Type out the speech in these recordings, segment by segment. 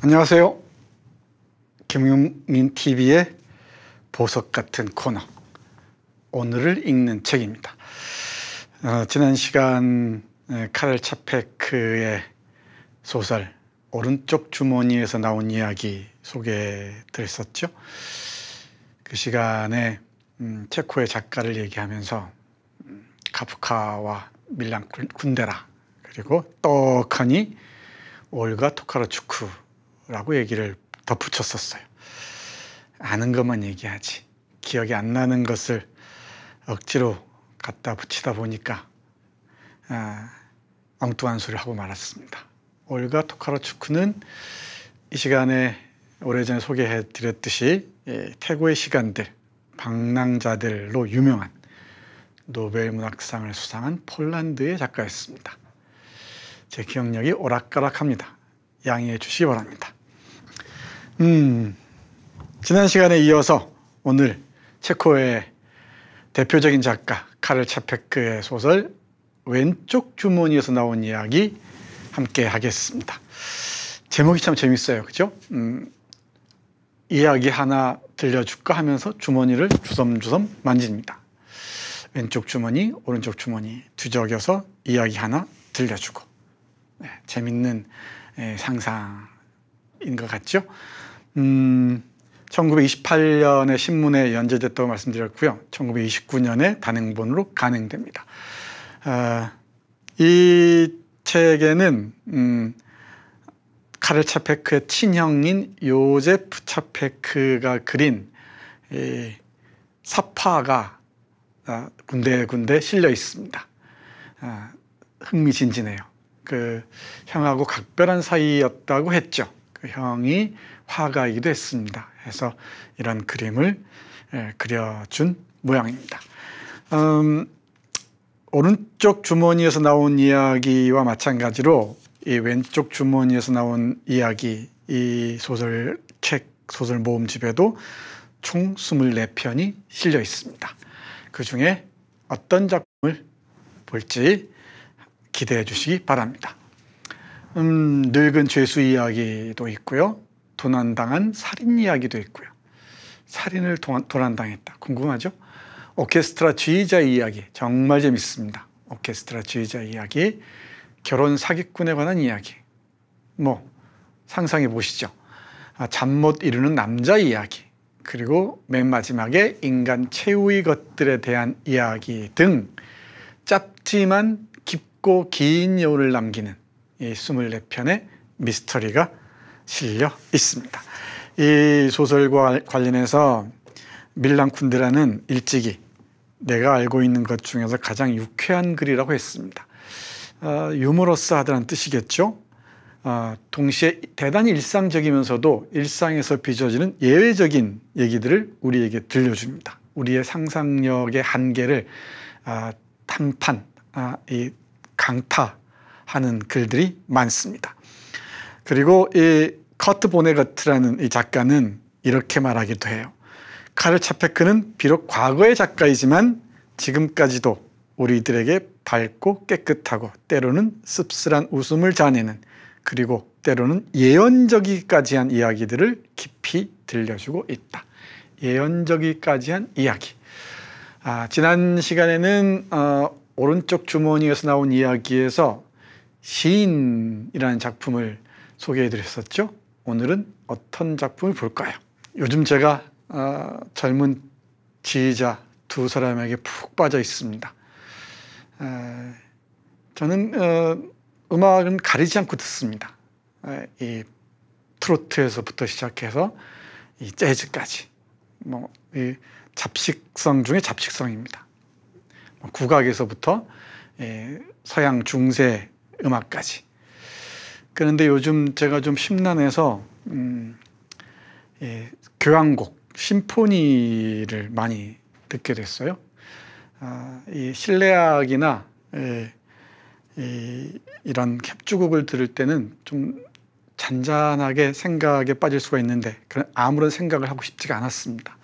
안녕하세요. 김용민 TV의 보석 같은 코너. 오늘을 읽는 책입니다. 어, 지난 시간 카렐 차페크의 소설 오른쪽 주머니에서 나온 이야기 소개해 드렸었죠. 그 시간에 음, 체코의 작가를 얘기하면서 음, 카프카와 밀란 군데라 그리고 떡하니 올가 토카르축크 라고 얘기를 덧붙였었어요. 아는 것만 얘기하지. 기억이 안 나는 것을 억지로 갖다 붙이다 보니까 아, 엉뚱한 소리를 하고 말았습니다. 올가 토카라추크는 이 시간에 오래전에 소개해 드렸듯이 예, 태고의 시간들, 방랑자들로 유명한 노벨 문학상을 수상한 폴란드의 작가였습니다. 제 기억력이 오락가락합니다. 양해해 주시기 바랍니다. 음, 지난 시간에 이어서 오늘 체코의 대표적인 작가 카를 차페크의 소설 왼쪽 주머니에서 나온 이야기 함께 하겠습니다. 제목이 참 재밌어요. 그죠? 음, 이야기 하나 들려줄까 하면서 주머니를 주섬주섬 만집니다. 왼쪽 주머니, 오른쪽 주머니 뒤적여서 이야기 하나 들려주고 네, 재밌는 예, 상상인 것 같죠? 음, 1928년에 신문에 연재됐다고 말씀드렸고요. 1929년에 단행본으로 간행됩니다. 아, 이 책에는 음, 카를 차페크의 친형인 요제프 차페크가 그린 이 사파가 아, 군데군데 실려 있습니다. 아, 흥미진진해요. 그 형하고 각별한 사이였다고 했죠. 그 형이 화가이기도 했습니다. 그래서 이런 그림을 예, 그려준 모양입니다. 음, 오른쪽 주머니에서 나온 이야기와 마찬가지로 이 왼쪽 주머니에서 나온 이야기 이 소설 책 소설 모음집에도 총 24편이 실려 있습니다. 그 중에 어떤 작품을 볼지 기대해 주시기 바랍니다. 음, 늙은 죄수 이야기도 있고요. 도난당한 살인 이야기도 있고요. 살인을 도난당했다. 궁금하죠? 오케스트라 지휘자 이야기 정말 재밌습니다. 오케스트라 지휘자 이야기, 결혼 사기꾼에 관한 이야기, 뭐 상상해 보시죠. 아, 잠못 이루는 남자 이야기, 그리고 맨 마지막에 인간 최후의 것들에 대한 이야기 등 짧지만 깊고 긴 여운을 남기는 이 24편의 미스터리가 실려 있습니다. 이 소설과 관련해서 밀란 쿤드라는 일찍이 내가 알고 있는 것 중에서 가장 유쾌한 글이라고 했습니다. 어, 유머러스하다는 뜻이겠죠. 어, 동시에 대단히 일상적이면서도 일상에서 빚어지는 예외적인 얘기들을 우리에게 들려줍니다. 우리의 상상력의 한계를 아, 어, 탐판, 아, 이 강타 하는 글들이 많습니다. 그리고 이 커트 보네거트라는 이 작가는 이렇게 말하기도 해요. 카를 차페크는 비록 과거의 작가이지만 지금까지도 우리들에게 밝고 깨끗하고 때로는 씁쓸한 웃음을 자아내는 그리고 때로는 예언적이까지 한 이야기들을 깊이 들려주고 있다. 예언적이까지 한 이야기. 아, 지난 시간에는 어, 오른쪽 주머니에서 나온 이야기에서 시인이라는 작품을 소개해 드렸었죠. 오늘은 어떤 작품을 볼까요? 요즘 제가 어, 젊은 지휘자 두 사람에게 푹 빠져 있습니다. 에, 저는 어, 음악은 가리지 않고 듣습니다. 에, 이 트로트에서부터 시작해서 이 재즈까지 뭐 이 잡식성 중에 잡식성입니다. 뭐, 국악에서부터 이 서양 중세 음악까지. 그런데 요즘 제가 좀 심란해서 음, 예, 교향곡, 심포니를 많이 듣게 됐어요. 아, 이 실내악이나 예, 이, 이런 캡주곡을 들을 때는 좀 잔잔하게 생각에 빠질 수가 있는데 그런 아무런 생각을 하고 싶지가 않았습니다.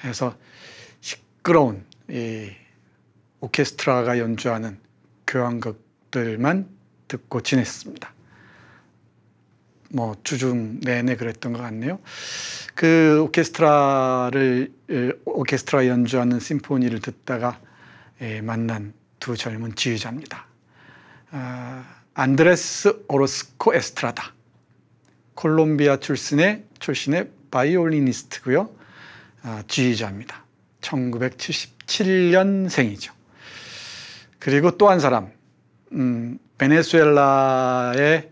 그래서 시끄러운 이 오케스트라가 연주하는 교향곡들만 듣고 지냈습니다. 뭐 주중 내내 그랬던 것 같네요. 그 오케스트라를 오케스트라 연주하는 심포니를 듣다가 만난 두 젊은 지휘자입니다. 아, 안드레스 오로스코 에스트라다, 콜롬비아 출신의 출신의 바이올리니스트고요, 아, 지휘자입니다. 1977년생이죠. 그리고 또 한 사람, 음, 베네수엘라의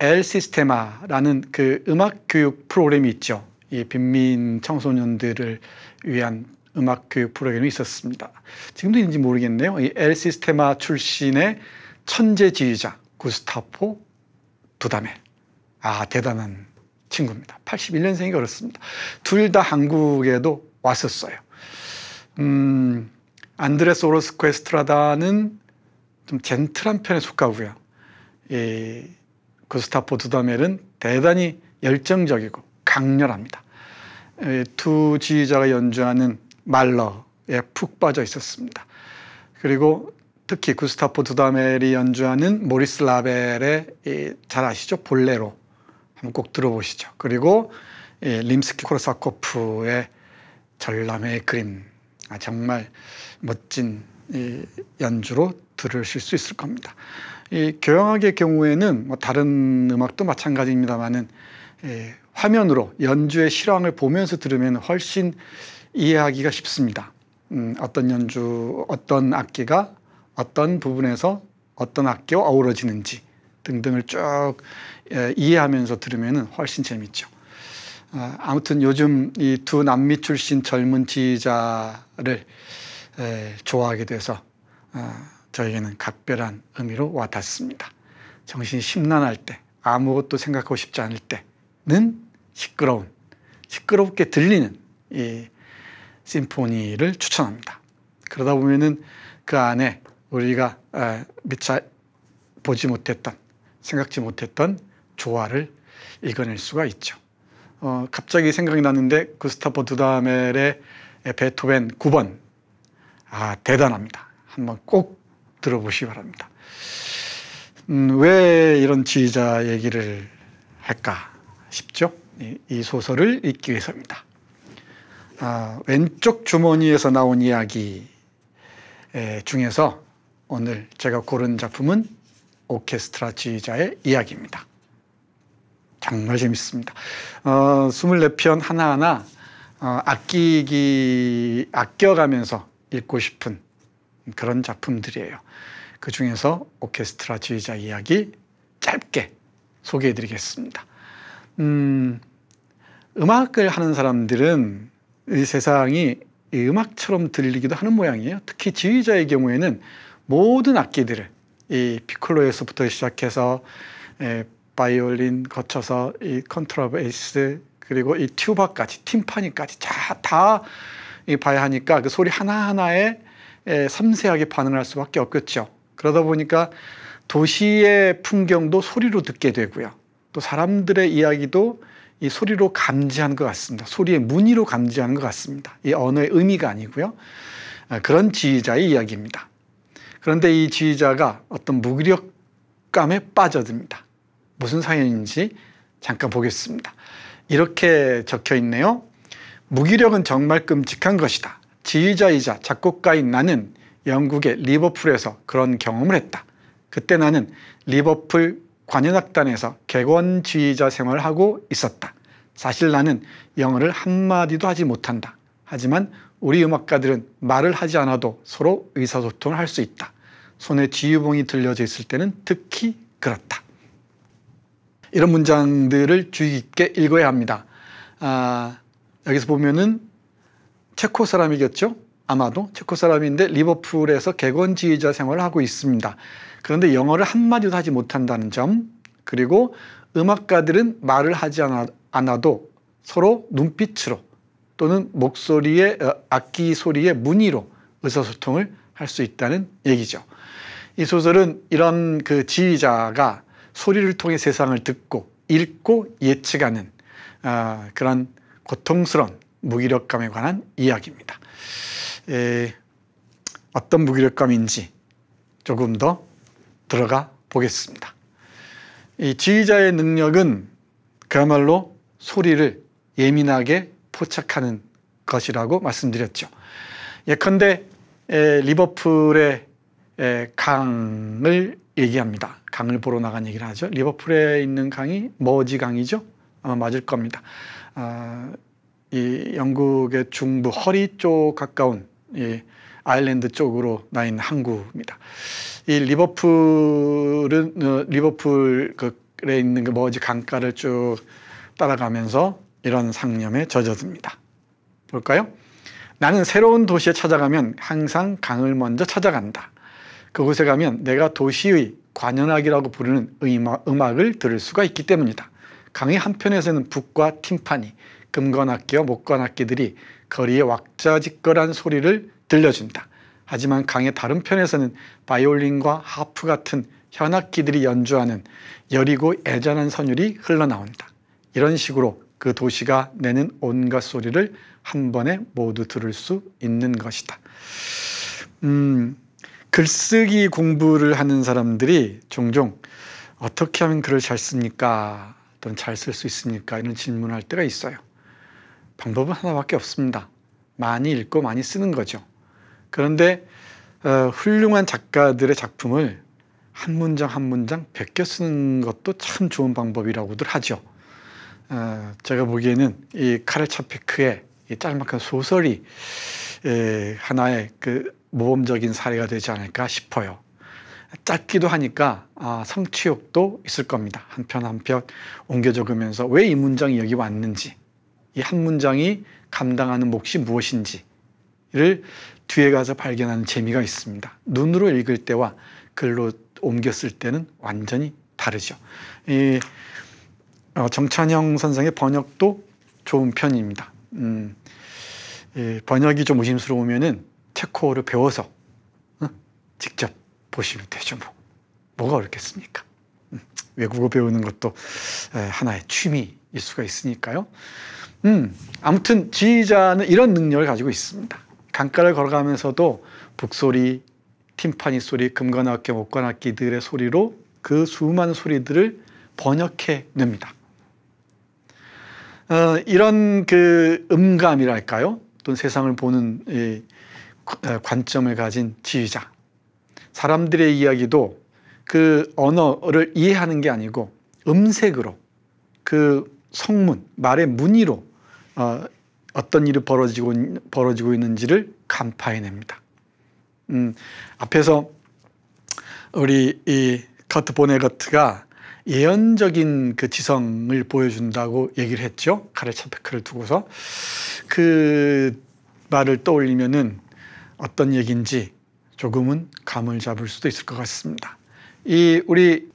엘 시스테마라는 그 음악 교육 프로그램이 있죠. 이 빈민 청소년들을 위한 음악 교육 프로그램이 있었습니다. 지금도 있는지 모르겠네요. 이 엘 시스테마 출신의 천재 지휘자 구스타포 두다멜. 아, 대단한 친구입니다. 81년생이 그렇습니다. 둘 다 한국에도 왔었어요. 음, 안드레스 오로스코 에스트라다는 좀 젠틀한 편에 속하고요. 이 구스타포 두다멜은 대단히 열정적이고 강렬합니다. 두 지휘자가 연주하는 말러에 푹 빠져 있었습니다. 그리고 특히 구스타포 두다멜이 연주하는 모리스 라벨의 잘 아시죠? 볼레로 한번 꼭 들어보시죠. 그리고 림스키 코르사코프의 전람의 그림 아, 정말 멋진 연주로 들으실 수 있을 겁니다. 이 교향악의 경우에는 뭐 다른 음악도 마찬가지입니다만은 예, 화면으로 연주의 실황을 보면서 들으면 훨씬 이해하기가 쉽습니다. 음, 어떤 연주, 어떤 악기가 어떤 부분에서 어떤 악기와 어우러지는지 등등을 쭉 예, 이해하면서 들으면 훨씬 재밌죠. 아, 무튼 요즘 이 두 남미 출신 젊은 지휘자를 예, 좋아하게 돼서 아, 저에게는 각별한 의미로 와닿습니다. 정신이 심란할 때, 아무것도 생각하고 싶지 않을 때는 시끄러운, 시끄럽게 들리는 이 심포니를 추천합니다. 그러다 보면은 그 안에 우리가 미처 아, 보지 못했던, 생각지 못했던 조화를 읽어낼 수가 있죠. 어, 갑자기 생각이 났는데구스타포 두다멜의 베토벤 9번. 아, 대단합니다. 한번 꼭 들어보시기 바랍니다. 음, 왜 이런 지휘자 얘기를 할까 싶죠? 이, 이 소설을 읽기 위해서입니다. 아, 왼쪽 주머니에서 나온 이야기 중에서 오늘 제가 고른 작품은 오케스트라 지휘자의 이야기입니다. 정말 재밌습니다. 어, 24편 하나하나 어, 아끼기, 아껴가면서 읽고 싶은 그런 작품들이에요. 그 중에서 오케스트라 지휘자 이야기 짧게 소개해 드리겠습니다. 음, 음악을 하는 사람들은 이 세상이 이 음악처럼 들리기도 하는 모양이에요. 특히 지휘자의 경우에는 모든 악기들을 이 피콜로에서부터 시작해서 에, 예, 바이올린 거쳐서 이 컨트라베이스 그리고 이 튜바까지 팀파니까지 다이 봐야 하니까 그 소리 하나하나에 섬세하게 반응할 수밖에 없겠죠. 그러다 보니까 도시의 풍경도 소리로 듣게 되고요. 또 사람들의 이야기도 이 소리로 감지하는 것 같습니다. 소리의 무늬로 감지하는 것 같습니다. 이 언어의 의미가 아니고요. 아, 그런 지휘자의 이야기입니다. 그런데 이 지휘자가 어떤 무기력감에 빠져듭니다. 무슨 사연인지 잠깐 보겠습니다. 이렇게 적혀 있네요. 무기력은 정말 끔찍한 것이다. 지휘자이자 작곡가인 나는 영국의 리버풀에서 그런 경험을 했다. 그때 나는 리버풀 관현악단에서 객원 지휘자 생활을 하고 있었다. 사실 나는 영어를 한마디도 하지 못한다. 하지만 우리 음악가들은 말을 하지 않아도 서로 의사소통을 할 수 있다. 손에 지휘봉이 들려져 있을 때는 특히 그렇다. 이런 문장들을 주의 깊게 읽어야 합니다. 아, 여기서 보면은 체코 사람이겠죠? 아마도 체코 사람인데 리버풀에서 개건지휘자 생활을 하고 있습니다. 그런데 영어를 한마디도 하지 못한다는 점, 그리고 음악가들은 말을 하지 않아도 서로 눈빛으로 또는 목소리의 어, 악기 소리의 무늬로 의사소통을 할 수 있다는 얘기죠. 이 소설은 이런 그 지휘자가 소리를 통해 세상을 듣고 읽고 예측하는 아, 그런 고통스러운 무기력감에 관한 이야기입니다. 에, 어떤 무기력감인지 조금 더 들어가 보겠습니다. 이 지휘자의 능력은 그야말로 소리를 예민하게 포착하는 것이라고 말씀드렸죠. 예컨대 에, 리버풀의 에, 강을 얘기합니다. 강을 보러 나간 얘기를 하죠. 리버풀에 있는 강이 머지 강이죠. 아마 맞을 겁니다. 아, 이 영국의 중부 허리 쪽 가까운 이 아일랜드 쪽으로 나 있는 항구입니다. 이 리버풀은 어, 리버풀에 그 있는 그 머지 강가를 쭉 따라가면서 이런 상념에 젖어듭니다. 볼까요? 나는 새로운 도시에 찾아가면 항상 강을 먼저 찾아간다. 그곳에 가면 내가 도시의 관현악이라고 부르는 음악, 음악을 들을 수가 있기 때문이다. 강의 한편에서는 북과 팀파니, 금관악기와목관악기들이 거리에 왁자지껄한 소리를 들려준다. 하지만 강의 다른 편에서는 바이올린과 하프 같은 현악기들이 연주하는 여리고 애잔한 선율이 흘러나온다. 이런 식으로 그 도시가 내는 온갖 소리를 한 번에 모두 들을 수 있는 것이다. 음, 글쓰기 공부를 하는 사람들이 종종 어떻게 하면 글을 잘 씁니까? 또는 잘 쓸 수 있습니까? 이런 질문을 할 때가 있어요. 방법은 하나밖에 없습니다. 많이 읽고 많이 쓰는 거죠. 그런데 어, 훌륭한 작가들의 작품을 한 문장 한 문장 베껴 쓰는 것도 참 좋은 방법이라고들 하죠. 어, 제가 보기에는 이 카레 차페크의 이 짤막한 소설이 에, 하나의 그 모범적인 사례가 되지 않을까 싶어요. 짧기도 하니까 아, 성취욕도 있을 겁니다. 한 편 한 편 옮겨 적으면서 왜 이 문장이 여기 왔는지 이한 문장이 감당하는 몫이 무엇인지를 뒤에 가서 발견하는 재미가 있습니다. 눈으로 읽을 때와 글로 옮겼을 때는 완전히 다르죠. 이 어, 정찬영 선생의 번역도 좋은 편입니다. 음, 번역이 좀 의심스러우면은 체코어를 배워서 어? 직접 보시면 되죠. 뭐. 뭐가 어렵겠습니까? 음, 외국어 배우는 것도 하나의 취미일 수가 있으니까요. 음, 아무튼 지휘자는 이런 능력을 가지고 있습니다. 강가를 걸어가면서도 북소리, 팀파니 소리, 금관악기, 목관악기들의 소리로 그 수많은 소리들을 번역해 냅니다. 어, 이런 그 음감이랄까요? 또는 세상을 보는 이 어, 관점을 가진 지휘자. 사람들의 이야기도 그 언어를 이해하는 게 아니고 음색으로 그 성문, 말의 무늬로 어, 어떤 일이 벌어지고, 벌어지고 있는지를 간파해냅니다. 음, 앞에서 우리 이 커트 보네거트가 예언적인 그 지성을 보여준다고 얘기를 했죠. 카레 차페크를 두고서. 그 말을 떠올리면은 어떤 얘기인지 조금은 감을 잡을 수도 있을 것 같습니다. 이 우리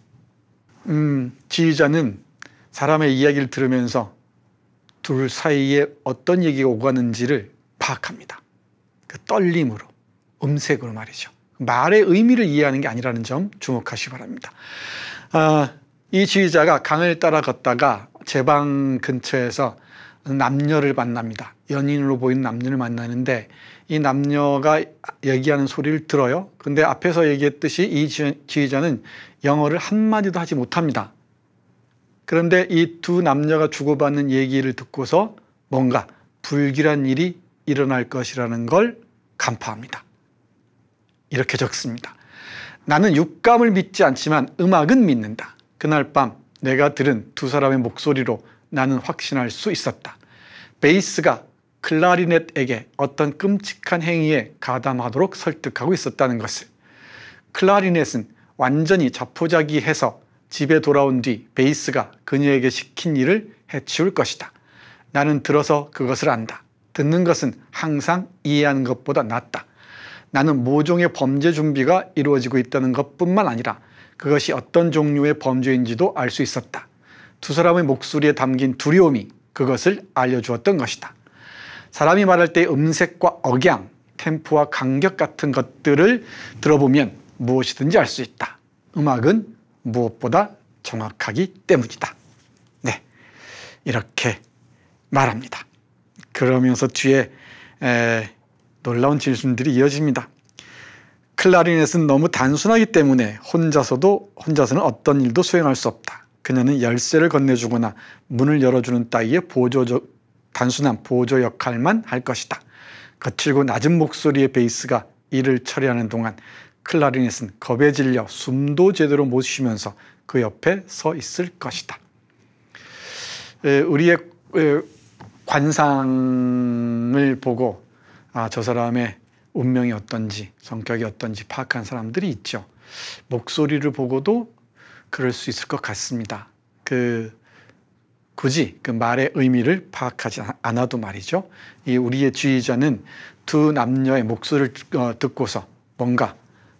음, 지휘자는 사람의 이야기를 들으면서 둘 사이에 어떤 얘기가 오가는지를 파악합니다. 그 떨림으로, 음색으로 말이죠. 말의 의미를 이해하는 게 아니라는 점 주목하시기 바랍니다. 아, 이 지휘자가 강을 따라 걷다가 제방 근처에서 남녀를 만납니다. 연인으로 보이는 남녀를 만나는데 이 남녀가 얘기하는 소리를 들어요. 근데 앞에서 얘기했듯이 이 지휘자는 영어를 한마디도 하지 못합니다. 그런데 이 두 남녀가 주고받는 얘기를 듣고서 뭔가 불길한 일이 일어날 것이라는 걸 간파합니다. 이렇게 적습니다. 나는 육감을 믿지 않지만 음악은 믿는다. 그날 밤 내가 들은 두 사람의 목소리로 나는 확신할 수 있었다. 베이스가 클라리넷에게 어떤 끔찍한 행위에 가담하도록 설득하고 있었다는 것을. 클라리넷은 완전히 자포자기해서 집에 돌아온 뒤 베이스가 그녀에게 시킨 일을 해치울 것이다. 나는 들어서 그것을 안다. 듣는 것은 항상 이해하는 것보다 낫다. 나는 모종의 범죄 준비가 이루어지고 있다는 것뿐만 아니라 그것이 어떤 종류의 범죄인지도 알 수 있었다. 두 사람의 목소리에 담긴 두려움이 그것을 알려주었던 것이다. 사람이 말할 때 음색과 억양, 템포와 간격 같은 것들을 들어보면 무엇이든지 알 수 있다. 음악은 무엇보다 정확하기 때문이다. 네. 이렇게 말합니다. 그러면서 뒤에 에, 놀라운 질문들이 이어집니다. 클라리넷은 너무 단순하기 때문에 혼자서도 혼자서는 어떤 일도 수행할 수 없다. 그녀는 열쇠를 건네주거나 문을 열어주는 따위의 보조적 단순한 보조 역할만 할 것이다. 거칠고 낮은 목소리의 베이스가 이를 처리하는 동안 클라리넷은 겁에 질려 숨도 제대로 못 쉬면서 그 옆에 서 있을 것이다. 우리의 관상을 보고 아, 저 사람의 운명이 어떤지 성격이 어떤지 파악한 사람들이 있죠. 목소리를 보고도 그럴 수 있을 것 같습니다. 그 굳이 그 말의 의미를 파악하지 않아도 말이죠. 이 우리의 주의자는 두 남녀의 목소리를 어, 듣고서 뭔가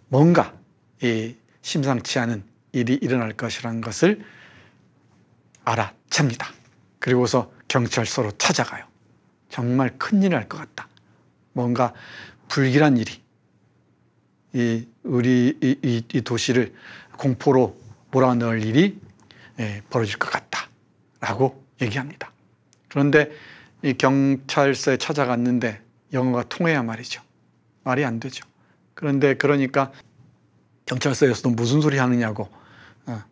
뭔가 이 심상치 않은 일이 일어날 것이라는 것을 알아챕니다. 그리고서 경찰서로 찾아가요. 정말 큰일 날 것 같다. 뭔가 불길한 일이 이 우리 이, 이, 이 도시를 공포로 몰아넣을 일이 예, 벌어질 것 같다라고 얘기합니다. 그런데 이 경찰서에 찾아갔는데 영어가 통해야 말이죠. 말이 안 되죠. 그런데 그러니까 경찰서에서도 무슨 소리 하느냐고 어,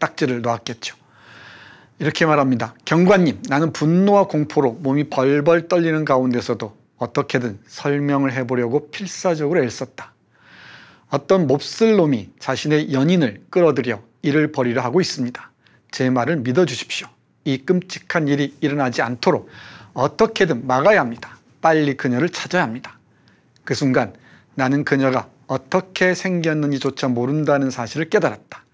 딱지를 놓았겠죠 이렇게 말합니다. 경관님, 나는 분노와 공포로 몸이 벌벌 떨리는 가운데서도 어떻게든 설명을 해보려고 필사적으로 애썼다. 어떤 몹쓸 놈이 자신의 연인을 끌어들여 일을 벌이려 하고 있습니다. 제 말을 믿어주십시오. 이 끔찍한 일이 일어나지 않도록 어떻게든 막아야 합니다. 빨리 그녀를 찾아야 합니다. 그 순간 나는 그녀가 어떻게 생겼는지조차 모른다는 사실을 깨달았다.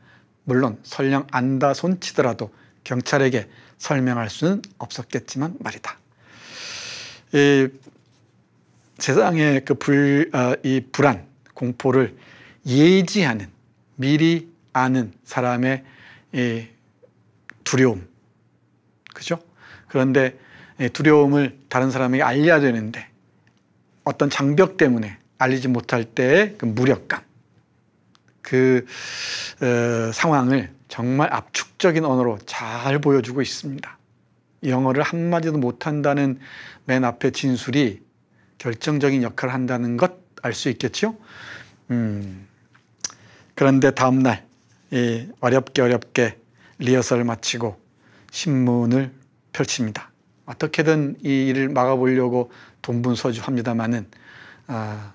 물론 설령 안다 손치더라도 경찰에게 설명할 수는 없었겠지만 말이다. 이 세상의 그 불, 어, 이 불안, 공포를 예지하는, 미리 아는 사람의 이 두려움. 그죠? 그런데 두려움을 다른 사람에게 알려야 되는데 어떤 장벽 때문에 알리지 못할 때의 그 무력감, 그 어, 상황을 정말 압축적인 언어로 잘 보여주고 있습니다. 영어를 한마디도 못한다는 맨 앞에 진술이 결정적인 역할을 한다는 것 알 수 있겠죠? 음, 그런데 다음날 어렵게 어렵게 리허설을 마치고 신문을 펼칩니다. 어떻게든 이 일을 막아보려고 동분서주합니다만은 아,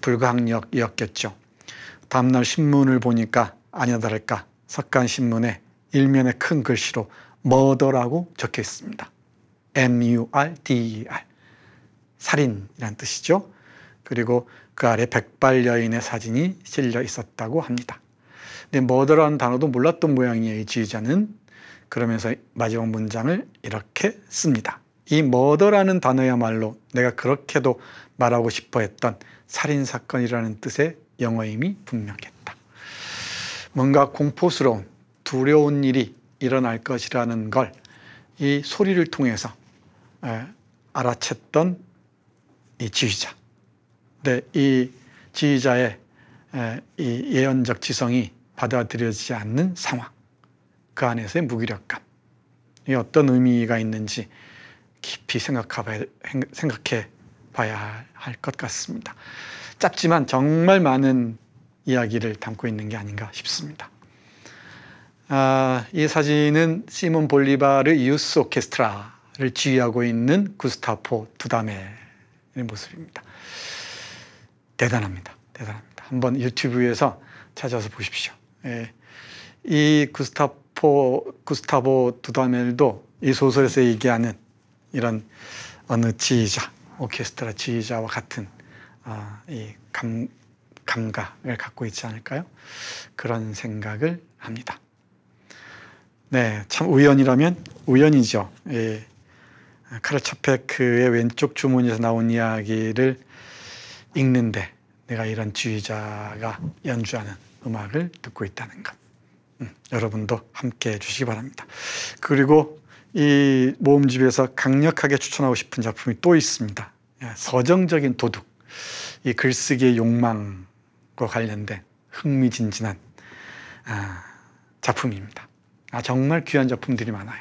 불가항력이었겠죠. 다음날 신문을 보니까 아니나 다를까 석간신문에 일면에 큰 글씨로 머더라고 적혀 있습니다. M-U-R-D-E-R 살인이란 뜻이죠. 그리고 그 아래 백발 여인의 사진이 실려 있었다고 합니다. 근데 머더라는 단어도 몰랐던 모양이에요. 이 지휘자는 그러면서 마지막 문장을 이렇게 씁니다. 이 머더라는 단어야말로 내가 그렇게도 말하고 싶어 했던 살인사건이라는 뜻의 영어임이 분명했다. 뭔가 공포스러운 두려운 일이 일어날 것이라는 걸 이 소리를 통해서 알아챘던 이 지휘자. 근데 이 지휘자의 이 예언적 지성이 받아들여지지 않는 상황, 그 안에서의 무기력감, 이 어떤 의미가 있는지 깊이 생각해 봐야 할 것 같습니다. 짧지만 정말 많은 이야기를 담고 있는 게 아닌가 싶습니다. 아, 이 사진은 시몬 볼리바르 유스 오케스트라를 지휘하고 있는 구스타포 두담의 모습입니다. 대단합니다. 대단합니다. 한번 유튜브에서 찾아서 보십시오. 예, 이 구스타포 구스타보 두다멜도 이 소설에서 얘기하는 이런 어느 지휘자, 오케스트라 지휘자와 같은 아, 이 감, 감각을 갖고 있지 않을까요? 그런 생각을 합니다. 네, 참 우연이라면 우연이죠. 예, 카르 차페크의 왼쪽 주문에서 나온 이야기를 읽는데 내가 이런 지휘자가 연주하는 음악을 듣고 있다는 것. 음, 여러분도 함께 해주시기 바랍니다. 그리고 이 모음집에서 강력하게 추천하고 싶은 작품이 또 있습니다. 예, 서정적인 도둑, 이 글쓰기의 욕망과 관련된 흥미진진한 아, 작품입니다. 아, 정말 귀한 작품들이 많아요.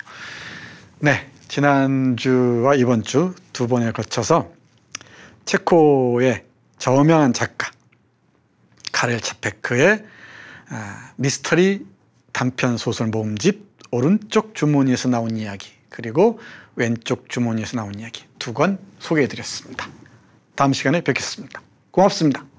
네, 지난주와 이번 주 두 번에 거쳐서 체코의 저명한 작가 카렐 차페크의 아, 미스터리 단편 소설 모음집 오른쪽 주머니에서 나온 이야기 그리고 왼쪽 주머니에서 나온 이야기 두 권 소개해드렸습니다. 다음 시간에 뵙겠습니다. 고맙습니다.